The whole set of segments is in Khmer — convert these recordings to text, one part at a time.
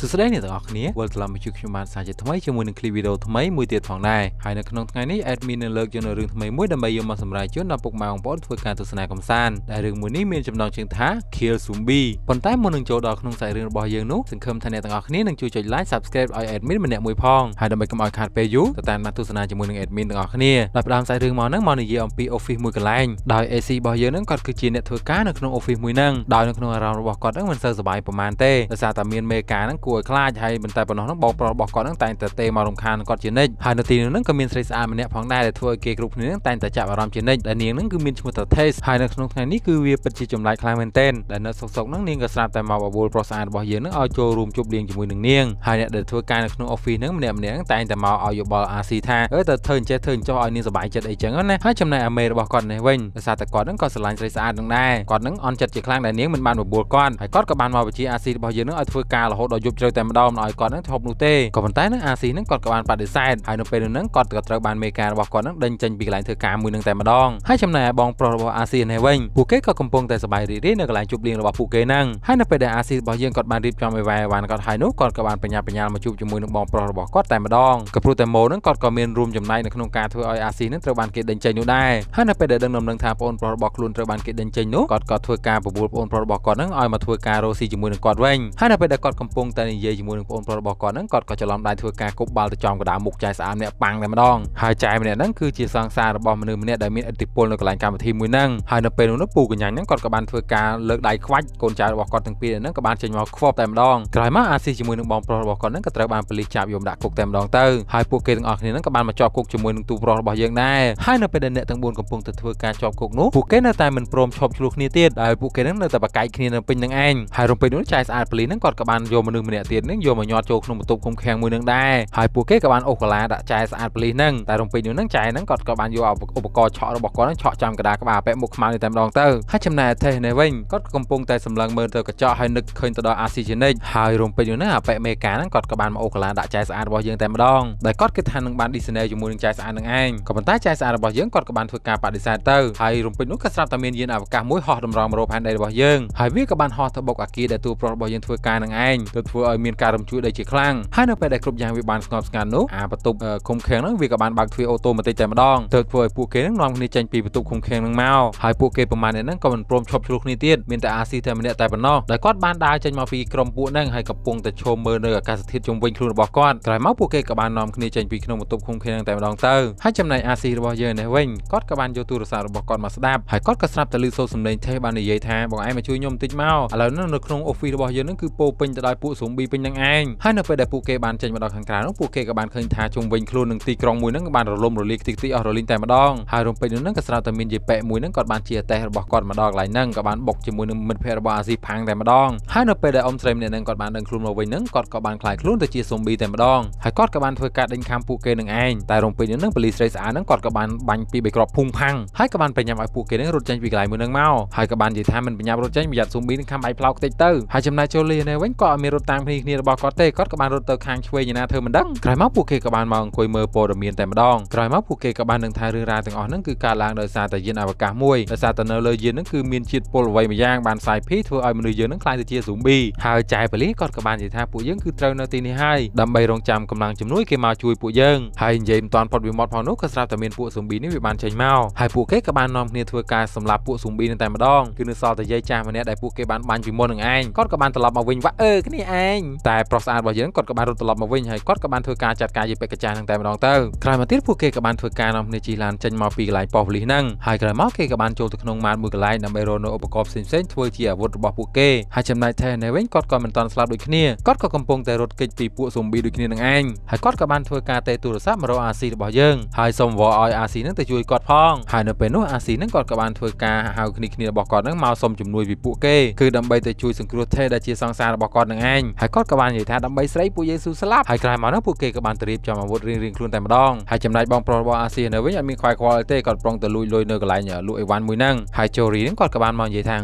សួស្តីអ្នកទាំងអស់គ្នាវិលត្រឡប់មកជួបខ្ញុំបានសារជាថ្មីជាមួយនឹងឃ្លីបវីដេអូថ្មីមួយទៀតផងដែរហើយនៅក្នុងថ្ងៃនេះ admin នឹងលើកយកនៅរឿងថ្មីមួយដើម្បីយកមកសម្រាប់ជូនដល់ពុកម៉ែបងប្អូនធ្វើការទស្សនាកំសាន្តដែលរឿងមួយនេះមានចំណងជើងថា Kill Zombie ប៉ុន្តែមុននឹងចូលដល់ក្នុងសាច់រឿងរបស់យើងនោះសង្ឃឹមថាអ្នកទាំងអស់គ្នានឹងជួយចុច like subscribe ឲ្យ admin ម្នាក់មួយផងហើយដើម្បីកុំឲ្យខាតពេលយូរទៅតាមដានទស្សនាជាមួយនឹង admin ទាំងអស់គ្នាដោយផ្ដើមសាច់រឿងមកហ្នឹងមកនិយាយអំពី office មួយកន្លែងដោយ AC របស់យើងហ្នឹងគាត់គឺជាអ្នកធ្វើការនៅក្នុង office មួយហ្នឹងដោយនៅក្នុងអារម្មណ៍របស់គាត់ហ្នឹងមិនសូវសុបាយប្រហែលទេដោយសារតែមានមេការហ្នឹងគួរឲ្យខ្លាចហើយមិនតែប៉ុណ្ណោះហ្នឹងបងប្រុសរបស់គាត់ហ្នឹងតែងតែទេមករំខានគាត់ជានិច្ចហើយនៅទីនោះហ្នឹងក៏មានស្រីស្អាតម្នាក់ផងដែរដែលធ្វើឲ្យគេគ្រប់គ្នាហ្នឹងតែងតែចាប់អារម្មណ៍ជានិច្ចដែលនាងហ្នឹងគឺមានឈ្មោះថា Taste ហើយនៅក្នុងថ្ងៃនេះគឺវាពិតជាចម្លែកខ្លាំងមែនទែនដែលនៅសុកសុកហ្នឹងនាងក៏ស្រាប់តែមកបបួលប្រុសស្អាតរបស់យើងហ្នឹងឲ្យចូលរួមជប់លៀងជាមួយនឹងនាងហើយអ្នកដែលធ្វើការនៅក្នុង office ហ្នឹងម្នាក់ម្នាក់ហ្នឹងតែងតែមកឲ្យយោបល់អាស៊ីថាអើទៅធ្វើអញ្ចេះធ្វើអញ្ចោះឲ្យនាងសប្បាយចិត្តអីចឹងណាហើយចំណែកអាមេរបស់គាត់នេះវិញដោយសារតែគាត់ហ្នឹងក៏ស្រឡាញ់ស្រីស្អាតនឹងដែរគាត់ហ្នឹងអន់ចិត្តជាខ្លាំងដែលនាងមិនបានបបួលគាត់ហើយគាត់ក៏បានមកបញ្ជាអាស៊ីរបស់យើងហ្នឹងឲ្យធ្វើការរហូតដល់ដ៏យប់ជ្រៅតែម្ដងមិនឲ្យគាត់នឹងធប់នោះទេក៏ប៉ុន្តែនឹងអាស៊ីនឹងគាត់ក៏បានបដិសេធហើយនៅពេលនោះនឹងគាត់ក៏ត្រូវបានមេការរបស់គាត់នឹងដេញចេញពីកន្លែងធ្វើការមួយនឹងតែម្ដងហើយចំណែកបងប្រុសរបស់អាស៊ីនេះវិញពួកគេក៏កំពុងតែសប្បាយរីករាយនៅកន្លែងជប់លៀងរបស់ពួកគេហ្នឹងហើយនៅពេលដែលអាស៊ីរបស់យើងគាត់បានរៀបចំអីវ៉ៃអីវ៉ាន់គាត់ហើយនោះគាត់ក៏បានបញ្ញាបញ្ញាមកជួបជាមួយនឹងបងប្រុសរបស់គាត់តែម្ដងក៏ព្រោះតែម៉ូនឹងគាត់ក៏មានរួមចំណែកនៅក្នុងការធ្វើឲ្យអាស៊ីនឹងត្រូវបានគេដេញចេញនោះដែរហើយនៅពេលដែលដឹងដំណឹងថាប្អូនប្រុសរបស់ខ្លួនត្រូវបានគេដេញចេញនោះគាត់ក៏ធ្វើការប្រមូលប្អូនប្រុសរបស់គាត់នឹងឲ្យមកធ្វើការរស់ស៊ីជាមួយនឹងគាត់វិញហើយនៅពេលដែលគាត់កំពុងងតែនិយាយជាមួយនឹងបងប្រុសរបស់គាត់ហ្នឹងគាត់ក៏ច្រឡំដៃធ្វើការគប់បាល់ទៅចំកណ្ដាលមុខចៃស្អាមអ្នកប៉ាំងតែម្ដងហើយចៃម្នាក់ហ្នឹងគឺជាសង្សាររបស់មនុស្សម្នាក់ដែលមានឥទ្ធិពលនៅកន្លែងកម្មវិធីមួយហ្នឹងហើយនៅពេលនោះពូកញ្ញាហ្នឹងគាត់ក៏បានធ្វើការលើកដៃខ្វាច់កូនចៅរបស់គាត់ទាំងពីរហ្នឹងក៏បានចេញមកខ្វប់តែម្ដងក្រោយមកអាស៊ីជាមួយនឹងបងប្រុសរបស់គាត់ហ្នឹងក៏ត្រូវបានប៉ូលីសចាប់យកដាក់គុកតែម្ដងទៅហើយពួកគេទាំងអស់គ្នាហ្នឹងក៏បានមកជាប់គុកជាមួយនឹងទូប្រុសរបស់យើងដែរហើយនៅពេលដែលអ្នកទាំង4កំពុងទៅធ្វើការជាប់គុកនោះពួកគេនៅតែមិនព្រមឈប់ឆ្លោះគ្នាទៀតហើយពួកគេហ្នឹងនៅតែបកកាយគ្នានៅពេញនឹងឯងហើយរំពេចនោះចៃស្អាតប៉ូលីសហ្នឹងគាត់ក៏បានយកមនុស្សមនុស្សម្នាក់ទៀតនឹងយកមកញាត់ចូលក្នុងបន្ទប់គុំឃាំងមួយនឹងដែរហើយពួកគេក៏បានអូសកាឡាដាក់ចាយស្អាតប្លីសនឹងតែរំពេចនោះនឹងចាយនឹងគាត់ក៏បានយកឧបករណ៍ឆក់របស់គាត់នឹងឆក់ចំកដាក្បាលប៉ែមុខខ្មៅនេះតែម្ដងទៅហើយចំណែកអថេសនេះវិញគាត់ក៏កំពុងតែសម្លឹងមើលទៅកញ្ចក់ហើយនឹកឃើញទៅដល់អាស៊ីជេនិកហើយរំពេចនោះនឹងអាប៉ែមេកានឹងគាត់ក៏បានមកអូសកាឡាដាក់ចាយស្អាតរបស់យើងតែម្ដងដែលគាត់គិតថានឹងបានឌីសណេជាមួយនឹងចាយស្អាតនឹងឯងក៏ប៉ុន្តែចាយស្អាតរបស់យើងគាត់ក៏បានធ្វើការបដិសេធទៅហើយរំពេចនោះក៏ស្រាប់តែមានយានអវកាសមួយហោះតម្រង់មករកផែនដីរបស់យើង ហើយវាក៏បានហោះទៅបុកអាគារដែលតួប្រុសរបស់យើងធ្វើការនឹងឯងទៅធ្វើឲ្យមានការរំជួលដីជាខ្លាំងហើយនៅពេលដែលគ្រប់យ៉ាងវាបានស្ងប់ស្ងាត់នោះអាបន្ទប់ឃុំឃាំងនឹងវាក៏បានបើកទ្វារអូតូម៉ាទិកតែម្ដងទើបធ្វើឲ្យពួកគេនឹងនាំគ្នាចេញពីបន្ទប់ឃុំឃាំងនឹងមកហើយពួកគេប្រមាណអ្នកនឹងក៏មិនព្រមឈប់ឆ្លោះគ្នាទៀតមានតែអាស៊ីតែម្នាក់តែប៉ុណ្ណោះដែលគាត់បានដើរចេញមកពីក្រុមពួកនឹងហើយកំពុងតែឈោមមើលនៅអាកាសធាតុជុំវិញខ្លួនរបស់គាត់ក្រោយមកពួកគេក៏បាននាំគ្នាចេញពីក្នុងបន្ទប់ឃុំឃាំងតែម្ដងទៅហើយចំណែកអាស៊ីរបស់យើងនេះវិញគាត់ក៏បានយកទូរស័ព្ទរបស់គាត់មកស្ដាប់ហើយគាត់ក៏ស្រាប់តែឮសូរសំឡេងថេបាននិយាយថាបងឯងមកជួយខ្ញុំបន្តិចមកឥឡូវនេះនៅក្នុង office របស់យើងនឹងគឺពោពេញទៅដោយពួកស៊ូមប៊ីពេញនឹងឯងហើយនៅពេលដែលពួកគេបានចេញមកដល់ខាងក្រៅនោះពួកគេក៏បានឃើញថាជុំវិញខ្លួននឹងទីក្រុងមួយហ្នឹងបានរលំរលាយខ្ទេចខ្ទីអស់រលីងតែម្ដងហើយរំពេចនោះហ្នឹងក៏ស្រាប់តែមានយាយប៉ែមួយហ្នឹងគាត់បាន ជាតេះរបស់គាត់មកដល់កន្លែងហ្នឹងក៏បានបុកជាមួយនឹងមិត្តភ័ក្ដិរបស់អាស៊ីផាំងតែម្ដងហើយនៅពេលដែលអ៊ំស្រីម្នាក់ហ្នឹងគាត់បានដឹងខ្លួនមកវិញហ្នឹងគាត់ក៏បានខ្លាយខ្លួនទៅជាស៊ូមប៊ីតែម្ដងហើយគាត់ក៏បានធ្វើការដេញខាំពួកគេនឹងឯងតែរំពេចនោះហ្នឹងប៉ូលីសស្រីស្អាតហ្នឹងគាត់ក៏បានបាញ់ពីបីក្របភូមិផាំងហើយក៏បានប្រញាប់ឲ្យពួកគេហ្នឹងរត់ចេញពីកន្លែងមួយហ្នឹងមកហើយក៏បាននិយាយថាមិនប្រញាប់រត់ចេញប្រយ័ត្នស៊ូមប៊ីនឹងខាំឯផ្លោកតិចទៅហើយចំណែកចូលីនៅវិញក៏អត់មានរត់តាមគ្នាគ្នារបស់គាត់ទេគាត់ក៏បានរត់ទៅខាងឆ្វេងយ៉ាងណាធ្វើមិនដឹងក្រោយមកពួកគេក៏បានមកអង្គុយមើលព័ត៌មានតែម្ដងក្រោយមកពួកគេក៏បាននឹងថារឿងរ៉ាវទាំងអស់ហ្នឹងគឺកើតឡើងដោយសារតែយានអវកាសមួយដោយសារតែនៅលើយានហ្នឹងគឺមានជាតិពុលអ្វីមួយយ៉ាងបានសាយភីធ្វើឲ្យមនុស្សយើងហ្នឹងខ្លាយទៅជាស៊ូប៊ីហើយចៃប៉ូលីគាត់ក៏បាននិយាយថាពួកយើងគឺត្រូវនៅទីនេះហើយដើម្បីរងចាំកម្លាំងជំនួយគេមកជួយពួកយើងហើយនិយាយមិនទាន់ផុតវិមត់ផងនោះក៏ស្រាប់តែមានពួកស៊ូប៊ីនេះវាបានចេញមកហើយពួកគេក៏បាននាំគ្នាធ្វើការសម្លាប់ពួកស៊ូប៊ីនឹងតែម្ដងគឺនៅសល់តែយាយចាស់ម្នាក់ដែលពួកគេបានបាញ់ពីមុននឹងឯងគាត់ក៏បានត្រឡប់មកវិញវ៉ាអើគ្នាឯងឯងតែប្រុសស្អាតរបស់យើងគាត់ក៏បានរត់ត្រឡប់មកវិញហើយគាត់ក៏បានធ្វើការចាត់ការយាយពេកចាស់នឹងតែម្ដងទៅក្រោយមកទៀតពួកគេក៏បានធ្វើការនាំគ្នាជីឡានចេញមកពីកន្លែងប៉ោះប៉ូលីសហ្នឹងហើយក្រោយមកគេក៏បានចូលទៅក្នុងម៉ាតមួយកន្លែងដើម្បីរកនៅឧបករណ៍ផ្សេងៗធ្វើជាអាវុធរបស់ពួកគេហើយចំណែកថេនៅវិញគាត់ក៏មិនទាន់ស្លាប់ដូចគ្នាគាត់ក៏កំពុងតែរត់គេចពីពួកស៊ុំប៊ីដូចគ្នានឹងឯងហើយគាត់ក៏បានធ្វើការតេទូរស័ព្ទមករកអាស៊ីរបស់យើងហើយសូមវល់ឲ្យអាស៊ីនឹងទៅជួយគាត់ផងហើយនៅពេលនោះអាស៊ីនឹងគាត់ក៏បានធ្វើការហៅគ្នាគ្នារបស់គាត់នឹងមកសុំជំនួយពីពួកគេគឺដើម្បីទៅជួយសង្គ្រោះថេដែលជាសង្សាររបស់គាត់នឹងឯងញហើយគាត់ក៏បាននិយាយថាដើម្បីស្រីពួកយេស៊ូស្លាប់ហើយក្រោយមកនោះពួកគេក៏បានត្រៀមចំអាវុធរៀងៗខ្លួនតែម្ដងហើយចំណែកបងប្រុសរបស់អាស៊ីនៅវិញអត់មានខ្វាយខ្វល់ទេគាត់ប្រុងទៅលួចលុយនៅកន្លែងលក់អីវ៉ាន់មួយហ្នឹងហើយចូរីហ្នឹងគាត់ក៏បានមកនិយាយថា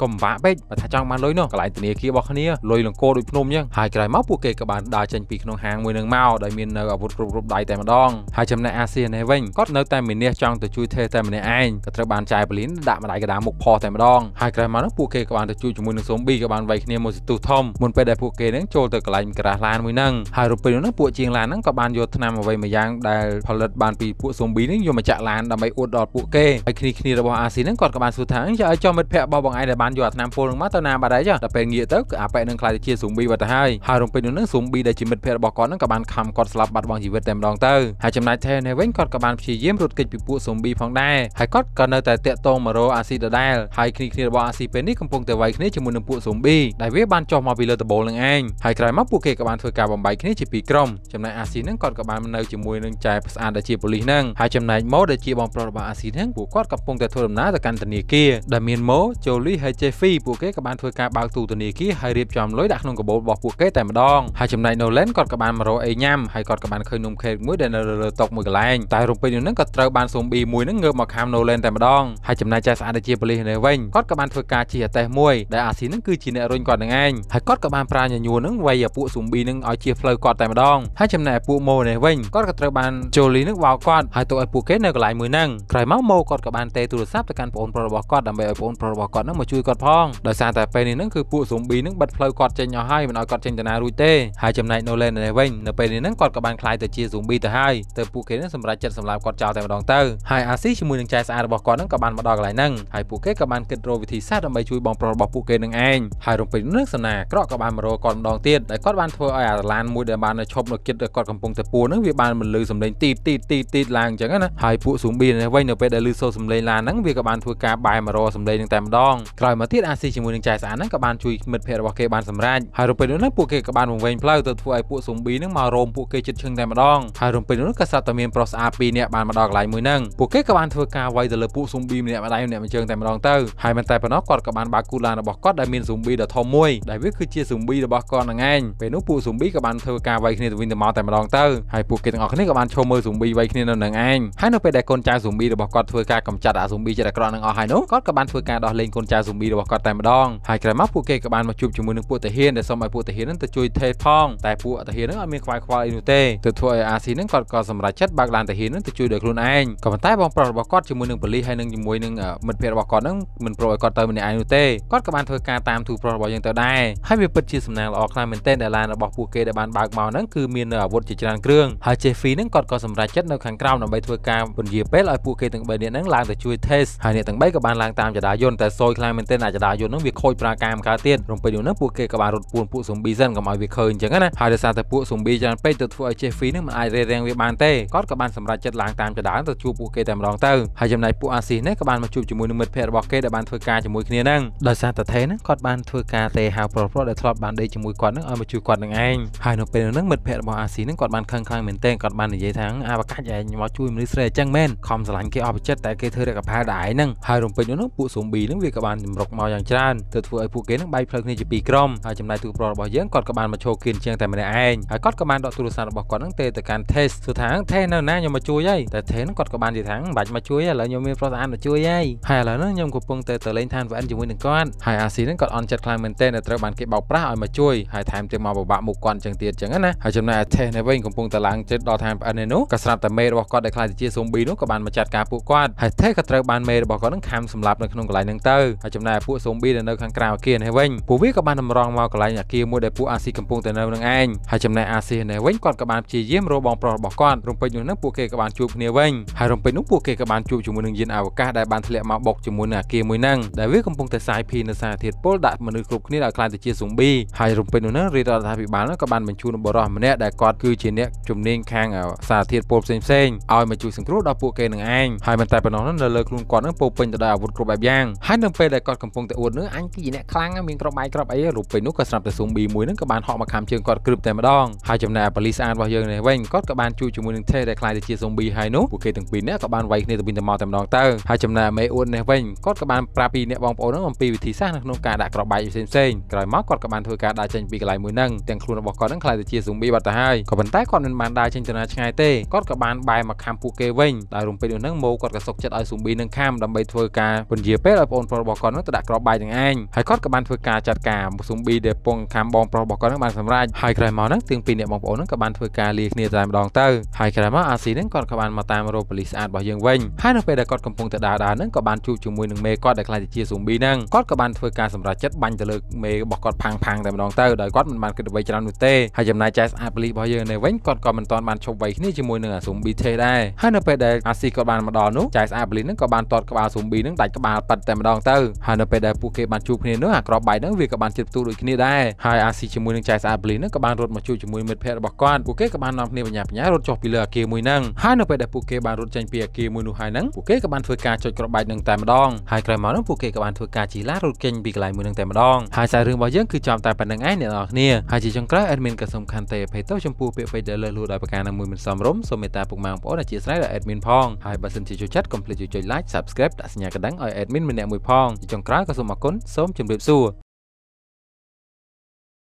កុំបាក់ពេកបើថាចង់បានលុយនោះកន្លែងធនាគាររបស់គ្នាលុយលង្កោដូចភ្នំអញ្ចឹងហើយក្រោយមកពួកគេក៏បានដើរចេញពីក្នុងហាងមួយនឹងមកដោយមាននៅអាវុធគ្រប់គ្រប់ដៃតែម្ដងហើយចំណែកអាស៊ីនេះវិញគាត់នៅតែមានះចង់ទៅជួយថេតែម្នាក់ឯងក៏ត្រូវបានចាយបលីនដាក់ម្ដាយកដាមុខផោះតែម្ដងហើយក្រោយមកនោះពួកគេក៏បានទៅជួយជាមួយនឹងស៊ុំប៊ីក៏បានវាយគ្នាមួយសន្ទុះធំមុនពេលដែលពួកគេនឹងចូលទៅកន្លែងក្រាស់ឡានមួយហ្នឹងហើយរពេលនោះពួកជាងឡានហ្នឹងក៏បានយកថ្នាំអ្វីមួយយ៉ាងដែលផលិតបានពីពួកស៊ុំប៊ីហ្នឹងយកមកចាក់ឡានដើម្បីអួតដល់ពួកគេហើយគ្នាគ្នារបស់អាស៊ីហ្នឹងគាត់ក៏បានសួរថាអីចាឲ្យចុះមិត្តភ័ក្តិរបស់បងឯងដែលបានយកថ្នាំពុលហ្នឹងមកទៅណាបាត់ហើយចាដល់ពេលងាកទៅគឺអាប៉ែនឹងខ្លាចជាស៊ុំប៊ីបាត់ទៅហើយហើយរំពេចនោះនឹងស៊ុំប៊ីដែលជាមិត្តភ័ក្តិរបស់គាត់ហ្នឹងក៏បានខំគាត់ស្លាប់បាត់បង់ជីវិតតែម្ដងទៅហើយចំណែកថេនេះវិញគាត់ក៏បានព្យាយាមរត់គេចពីពួកស៊ុំប៊ីផងដែរហើយគាត់ក៏នៅតែតាក់ទងមករកអាស៊ីដដែលហើយគ្នាគ្នារបស់អាស៊ីពេលនេះកំពុងតែវាយគ្នាជាមួយនឹងពួកស៊ុំប៊ីដែលវាបានចុះមកពីលើដំបូលនឹងឯងហើយក្រោយមកពួកគេក៏បានធ្វើការបំបែកគ្នាជាពីរក្រុមចំណែកអាស៊ីនឹងគាត់ក៏បាននៅជាមួយនឹងចែផ្ស្អាតដែលជាប៉ូលីសនឹងហើយចំណែកម៉ូដែលជាបងប្រុសរបស់អាស៊ីនឹងពួកគាត់កំពុងតែធ្វើដំណើរទៅកាន់ធនាគារដែលមានម៉ូជូលីហើយជេហ្វីពួកគេក៏បានធ្វើការបើកទូធនាគារហើយរៀបចំលុយដាក់ក្នុងកាបូបរបស់ពួកគេតែម្ដងហើយចំណែក Nolan គាត់ក៏បានមករកអីញ៉ាំហើយគាត់ក៏បានឃើញនំខេកមួយដែលនៅលើតុមួយកន្លែងតែរំពេចនឹងក៏ត្រូវបានស៊ូមប៊ីមួយនឹងងើបមកខាំ Nolan តែម្ដងហើយចំណែកចែស្អាតដែលជាប៉ូលីសនៅវិញគាត់ក៏បានធ្វើការជាអតេសមួយដែលអាស៊ីនឹងគឺជាអ្នករុញគាត់នឹងឯងហើយគាត់ក៏បានប្រាសារញញួរនឹងវាយឲ្យពួកស៊ូមប៊ីនឹងឲ្យជៀសផ្លូវគាត់តែម្ដងហើយចំណែកពួកម៉ូនេះវិញគាត់ក៏ត្រូវបានជូលីនឹងបោកគាត់ហើយទុកឲ្យពួកគេនៅកន្លែងមួយហ្នឹងក្រោយមកម៉ូគាត់ក៏បានទេទូរស័ព្ទទៅកាន់ប្អូនប្រុសរបស់គាត់ដើម្បីឲ្យប្អូនប្រុសរបស់គាត់នឹងមកជួយគាត់ផងដោយសារតែពេលនេះហ្នឹងគឺពួកស៊ូមប៊ីនឹងបិទផ្លូវគាត់ចេញអស់ហើយមិនឲ្យគាត់ចេញទៅណារួចទេហើយចំណែកណូឡេននេះវិញនៅពេលនេះហ្នឹងគាត់ក៏បានខ្លាយទៅជាស៊ូមប៊ីទៅហើយទៅពួកគេនឹងសម្រេចចិត្តសម្លាប់គាត់ចោលតែម្ដង ទៅហើយអាស៊ីជាមួយនឹងចែស្អាតរបស់គាត់នឹងក៏បានមកដល់កន្លែងហ្នឹងហើយពួកគេក៏បានគិតរកវិធីសាស្ត្រដើម្បីជួយបងប្រុសរបស់ពួកគេនឹងឯងហើយរំពេចនឹងសំណាក្រក់ក៏បានមកររគាត់ម្ដងទៀតហើយគាត់បានធ្វើឲ្យអាឡានមួយដែលបានឈប់នៅគិតគាត់កំពុងតែពួរហ្នឹងវាបានមិនលឺសំឡេងទីតទីតទីតទីតឡើងអញ្ចឹងណាហើយពួកស៊ូមប៊ីនេះវិញនៅពេលដែលលឺសូរសំឡេងឡានហ្នឹងវាក៏បានធ្វើការបែរមករកសំឡេងហ្នឹងតែម្ដងក្រោយមកទៀតអាស៊ីជាមួយនឹងចែស្អាតហ្នឹងក៏បានជួយមិត្តភ័ក្តិរបស់គេបានសម្រេចហើយរំពេចនោះពួកគេក៏បានវង្វេងផ្លូវទៅធ្វើឲ្យពួកស៊ូមប៊ីហ្នឹងមករោមពួកគេជិតឈឹងតែម្ដងហើយរំពេចនោះក៏ស្រាប់តែមានប្រុសស្អាតពីរនាក់បានមកដល់កន្លែងមួយហ្នឹងពួកគេក៏បានធ្វើការវាយទៅលើពួកស៊ូមប៊ីម្នាក់ម្ដាយម្នាក់ម្ជើងតែម្ដងទៅហើយមិនតែប៉ុណ្ណោះគាត់ក៏បានបើកគូឡានរបស់គាត់ដែលមានស៊ូមប៊ីដ៏ធំមួយដែលវាគឺជាស៊ូមប៊ីរបស់គាត់នឹងឯងពេលនោះពួកស៊ូមប៊ីក៏បានធ្វើការវាយគ្នាទៅវិញទៅមកតែម្ដងទៅហើយពួកគេទាំងអស់គ្នាក៏បានឈោមមើលស៊ូមប៊ីវាយគ្នានៅនឹងឯងហើយនៅពេលដែលកូនចៅស៊ូមប៊ីរបស់គាត់ធ្វើការកម្ចាត់អាស៊ូមប៊ីចិត្តអាក្រក់នឹងអស់ហើយនោះគាត់ក៏បានធ្វើការដោះលែងកូនចៅស៊ូមប៊ីរបស់គាត់តែម្ដងហើយក្រោយមកពួកគេក៏បានមកជួបជាមួយនឹងពួកតាហានដែលសុំឲ្យពួកតាហាននឹងទៅជួយថេផងតែពួកតាហាននឹងអត់មានខ្វាយខ្វល់អីនោះទេទៅធ្វើឲ្យអាស៊ីនឹងគាត់ក៏សម្រេចចិត្តបើកឡានតាហាននឹងទៅជួយដោយខ្លួនឯងក៏ប៉ុន្តែបងប្រុសរបស់គាត់ជាមួយនឹងប៉ូលីសហើយនឹងជាមួយនឹងមិត្តភ័ក្តិរបស់គាត់នឹងមិនប្រោឲ្យគាត់ទៅម្នាក់ឯងនោះទេគាត់ក៏បានធ្វើការតាមទូប្រុសរបស់យើងទៅដែរហើយវាពិតជាសសំណាងល្អខ្លាំងមែនទែនដែលឡានរបស់ពួកគេដែលបានបើកមកហ្នឹងគឺមាននៅអាវុធជាច្រើនគ្រឿងហើយ Jeffy ហ្នឹងគាត់ក៏សម្រេចចិត្តនៅខាងក្រោមដើម្បីធ្វើការពន្យាពេលឲ្យពួកគេទាំង3នាក់ហ្នឹងឡើងទៅជួយ test ហើយអ្នកទាំង3ក៏បានឡើងតាមចដាយន្តតែសយខ្លាំងមែនទែនអាចដាយន្តហ្នឹងវាខូចប្រាកាមកាទៀតរំពេចនោះហ្នឹងពួកគេក៏បានរត់ពួនពួក zombie សិនកុំឲ្យវាឃើញអញ្ចឹងណាហើយដោយសារតែពួក zombie ច្រើនពេកទៅធ្វើឲ្យ Jeffy ហ្នឹងមិនអាចរេរាំងវាបានទេគាត់ក៏បានសម្រេចចិត្តឡើងតាមចដាទៅជួបពួកគេតែម្ដងទៅហើយចំណែកពួក Asis ហ្នឹងក៏បានមកជួបជាមួយនឹងមិត្តភ័ក្ដិរបស់គេដែលបានធ្វើការជាមួយគ្នាហ្នឹងដោយសារតែ Thane ហ្នឹងគាត់បានធ្វើការទេហៅប្រុសៗដែលធ្លាប់បានដដេកជាមួយគាត់នឹងឲ្យមកជួយគាត់នឹងឯងហើយនៅពេលហ្នឹងមិត្តភ័ក្តិរបស់អាស៊ីនឹងគាត់បានខឹងខ្លាំងមែនទែនគាត់បាននិយាយថាអាបកាច់ឯងមកជួយមនុស្សស្រីអញ្ចឹងមែនខំស្រឡាញ់គេអស់ចិត្តតែគេធ្វើរកផែលដែរឯងហ្នឹងហើយរំពេចនោះហ្នឹងពួកស៊ូមប៊ីហ្នឹងវាក៏បានចម្រុកមកយ៉ាងច្រើនទៅធ្វើឲ្យពួកគេហ្នឹងបែកផ្លូវគ្នាជាពីរក្រុមហើយចំណាយទូប្ររបស់យើងគាត់ក៏បានមកឈោគៀនជាងតែម្នាក់ឯងហើយគាត់ក៏បានដកទូរស័ព្ទរបស់គាត់ហ្នឹងទៅទៅកាន់ test សួរថា test នៅណាខ្ញុំមកជួយហើយតែ test ហ្នឹងគាត់ក៏បាននិយាយថាបាច់មកជួយឥឡូវខ្ញុំមានប្រសាទមកជួយហើយហើយឥឡូវហ្នឹងខ្ញុំកំពុងតែទៅលេងឋាន VN ជាមួយនឹងគាត់ហើយអាស៊ីហ្នឹងគាត់អន់ចិត្តខ្លាំងមែនទែនដែលត្រូវបានគេបោកប្រាស់ឲ្យមកជួយហើយថែមទាំងមកបបាក់មុខគាត់អញ្ចឹងទៀតអញ្ចឹងណាហើយចំណែកអាថេសនេះវិញកំពុងតែឡើងចិត្តដល់ឋានប្អិនឯនោះក៏ស្រាប់តែមេរបស់គាត់ដែលខ្លាចជាស៊ូមប៊ីនោះក៏បានមកចាត់ការពួកគាត់ហើយថេសក៏ត្រូវបានមេរបស់គាត់នឹងខាំសម្លាប់នៅក្នុងកន្លែងហ្នឹងទៅហើយចំណែកពួកស៊ូមប៊ីដែលនៅខាងក្រៅអាគារនេះវិញពួកវាក៏បានតម្រង់មកកន្លែងអាគារមួយដែលពួកអាស៊ីកំពុងតែនៅនឹងឯងហើយចំណែកអាស៊ីនេះវិញគាត់ក៏បានព្យាយាមរកបងប្រុសរបស់គាត់រំពេចនោះនឹងពួកគេក៏បានជួបគ្នាវិញហើយរំពេចនោះពួកគេក៏បានជួបជាមួយនឹងយានអវកាសដែលបានធ្លាក់មកបុកជាមួយនឹងអាគារមួយហ្នឹងដែលវាកំពុងតែសាយភីនៅសារធាតុពុលដាក់មនុស្សគ្រប់គ្នាដល់ខ្លាំងទៅជាស៊ូមប៊ីហើយរំពេញនោះនឹងរាជរដ្ឋាភិបាលនោះក៏បានបញ្ជូនបរិសម្នាក់ដែលគាត់គឺជាអ្នកជំនាញខាង សារធាតុពុលផ្សេងផ្សេងឲ្យមកជួយសង្គ្រោះដល់ពួកគេនឹងឯងហើយមិនតែប៉ុណ្ណោះនោះនៅលើខ្លួនគាត់នឹងពោពេញទៅដោយអាវុធគ្រប់បែបយ៉ាងហើយនៅពេលដែលគាត់កំពុងតែអួតនោះអញគឺជាអ្នកខ្លាំងមានក្របបាយក្របអីរំពេញនោះក៏ស្រាប់តែស៊ូមប៊ីមួយនឹងក៏បានហក់មកខាំជើងគាត់គ្រឹបតែម្ដងហើយចំណែកប៉ូលីសស្អាតរបស់យើងនេះវិញគាត់ក៏បានជួយជាមួយនឹងថេដែលខ្លាយទៅជាស៊ូមប៊ីហើយនោះពួកគេទាំងពីរនាក់ក៏បានវាយគ្នាទៅវិញទៅមកតែម្ដងទៅហើយចំណែកមេអួតនេះវិញគាត់ក៏បានប្រាប់ពីអ្នកបងប្អូននឹងអំពីវិធីសាស្ត្រនៅក្នុងការដាក់ក្របបាយផ្សេងផ្សេងក្រោយមកគាត់ក៏បានធ្វើការដើរចេញពីកន្លែងមួយហ្នឹងទាំងខ្លួនរបស់គាត់ហ្នឹងខ្លាចទៅជាស៊ូមីបាត់ទៅហើយក៏ប៉ុន្តែគាត់មិនបានដើរចេញទៅណាឆ្ងាយទេគាត់ក៏បានបែរមកខាំពួកគេវិញដោយរំពេចនោះហ្នឹងម៉ូគាត់ក៏សុកចិត្តឲ្យស៊ូមីនឹងខាំដើម្បីធ្វើការពន្យាពេលឲ្យបងប្រុសរបស់គាត់ហ្នឹងទៅដាក់ក្របបាយទាំងឯងហើយគាត់ក៏បានធ្វើការចាត់ការស៊ូមីដែលពងខាំបងប្រុសរបស់គាត់ហ្នឹងបានសម្រេចហើយក្រោយមកហ្នឹងទាំងពីរអ្នកបងប្អូនហ្នឹងក៏បានធ្វើការលាគ្នាតែម្ដងទៅហើយក្រោយមកអាស៊ីហ្នឹងគាត់ក៏បានមកតាមរោប៉ូលីសស្អាតរបស់យើងវិញហើយនៅពេលដែលគាត់កំពុងទៅដើរដើរហ្នឹងក៏បានជួបជាមួយនឹងមេគាត់ដែលខ្លាចជាស៊ូមីហ្នឹងគាត់ក៏បានធ្វើការសម្រេចចិត្តបាញ់ទៅលើមេរបស់គាត់ផាំងផាំងតែម្ដងទៅដោយគាត់មិនបានគិតអ្វីច្រើននោះទេហើយចំណាយចែកស្អាតប៉ូលីសរបស់យើងនៅវិញគាត់ក៏មិនទាន់បានឈប់វៃគ្នាជាមួយនឹងអាស៊ុំប៊ីទេដែរហើយនៅពេលដែលអាស៊ីគាត់បានមកដល់នោះចែកស្អាតប៉ូលីសហ្នឹងក៏បានតតក្បាលស៊ុំប៊ីហ្នឹងដាច់ក្បាលប៉ັດតែម្ដង ទៅហើយនៅពេលដែលពួកគេបានជួបគ្នានោះអាក្របបែកហ្នឹងវាក៏បានជិតផ្ទុះដូចគ្នាដែរហើយអាស៊ីជាមួយនឹងចែកស្អាតប៉ូលីសហ្នឹងក៏បានរត់មកជួយជាមួយមិត្តភ័ក្តិរបស់គាត់ពួកគេក៏បាននាំគ្នាបញ្ញាបញ្ញារត់ចុះពីលើអាគារមួយហ្នឹងហើយនៅពេលដែលពួកគេបានរត់ចេញពីអាគារមួយនោះហើយហ្នឹងពួកគេក៏បានធ្វើការចុចក្របបែកនឹងតែម្ដងហើយក្រោយមកហ្នឹងពួកគេក៏បានធ្វើការជីឡារត់គេញពីកន្លែងមួយហ្នឹងតែម្ដងហើយសាររឿងរបស់យើងគឺចប់តែប៉ុណ្្នឹងឯងអ្នកនរគ្នាហើយជាចុងក្រោយអេដមីនក៏សូមខន្តីអភ័យទោសចំពោះពាក្យពេចន៍ដែលលើសលួសដោយប្រការណាមួយមិនសមរម្យសូមមេត្តាពុកម៉ែបងប្អូនអធិស្ឋានដល់អេដមីនផងហើយបើសិនជាចូលចិត្តកុំភ្លេចចុច like subscribe ដាក់សញ្ញាកណ្ដឹងឲ្យអេដមីនម្នាក់មួយផងជាចុងក្រោយក៏សូមអរគុណសូមជម្រាបសួរ